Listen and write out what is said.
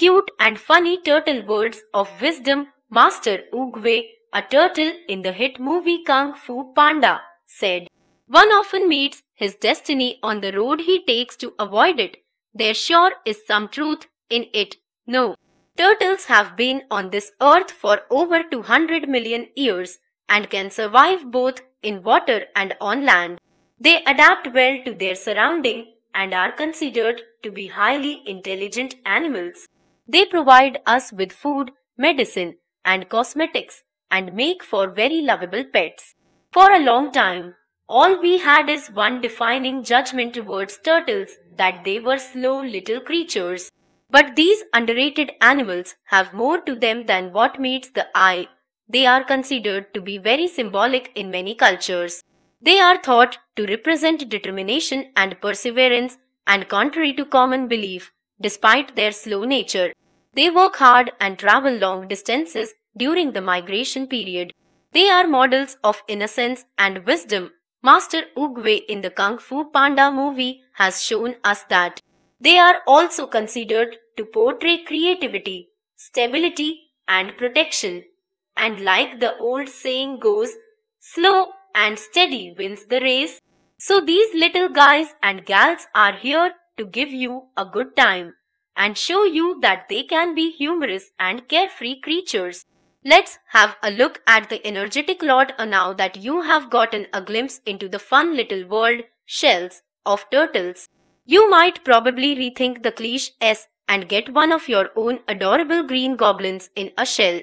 Cute and funny turtle words of wisdom, Master Oogway, a turtle in the hit movie Kung Fu Panda, said. One often meets his destiny on the road he takes to avoid it. There sure is some truth in it. No. Turtles have been on this earth for over 200 million years and can survive both in water and on land. They adapt well to their surrounding and are considered to be highly intelligent animals. They provide us with food, medicine, and cosmetics and make for very lovable pets. For a long time, all we had is one defining judgment towards turtles that they were slow little creatures. But these underrated animals have more to them than what meets the eye. They are considered to be very symbolic in many cultures. They are thought to represent determination and perseverance, and contrary to common belief, Despite their slow nature, they work hard and travel long distances during the migration period. They are models of innocence and wisdom. Master Uguwe in the Kung Fu Panda movie has shown us that. They are also considered to portray creativity, stability and protection. And like the old saying goes, slow and steady wins the race. So these little guys and gals are here to give you a good time and show you that they can be humorous and carefree creatures. Let's have a look at the energetic lot now that you have gotten a glimpse into the fun little world, shells, of turtles. You might probably rethink the cliches and get one of your own adorable green goblins in a shell.